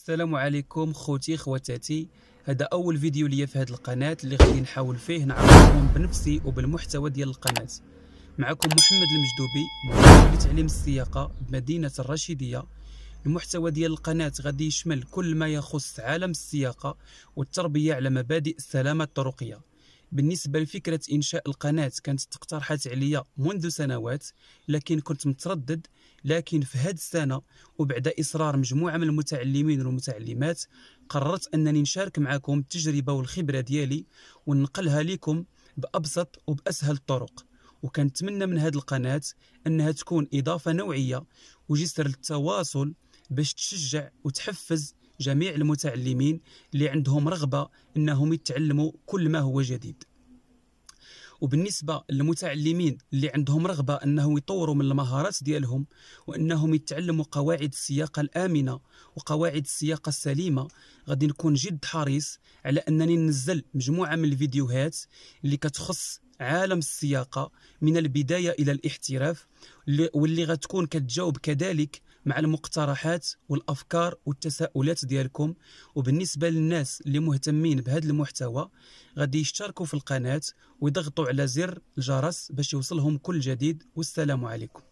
السلام عليكم خوتي خواتاتي هذا اول فيديو ليا في هذه القناه اللي غادي نحاول فيه نعرفكم بنفسي وبالمحتوى ديال القناه معكم محمد المجدوبي مدرب لتعليم السياقه بمدينه الرشيديه المحتوى ديال القناه غادي يشمل كل ما يخص عالم السياقه والتربيه على مبادئ السلامه الطرقيه بالنسبه لفكره انشاء القناه كانت اقترحت عليا منذ سنوات لكن كنت متردد لكن في هذه السنه وبعد اصرار مجموعه من المتعلمين والمتعلمات قررت انني نشارك معكم التجربه والخبره ديالي وننقلها لكم بابسط وباسهل الطرق وكنتمنى من هذه القناه انها تكون اضافه نوعيه وجسر للتواصل باش تشجع وتحفز جميع المتعلمين اللي عندهم رغبه انهم يتعلموا كل ما هو جديد وبالنسبه للمتعلمين اللي عندهم رغبه انهم يطوروا من المهارات ديالهم وانهم يتعلموا قواعد السياقه الامنه وقواعد السياقه السليمه غادي نكون جد حريص على انني ننزل مجموعه من الفيديوهات اللي كتخص عالم السياقه من البدايه الى الاحتراف واللي غتكون كتجاوب كذلك مع المقترحات والافكار والتساؤلات ديالكم وبالنسبه للناس اللي مهتمين بهذا المحتوى غادي يشتركوا في القناه ويضغطوا على زر الجرس باش يوصلهم كل جديد والسلام عليكم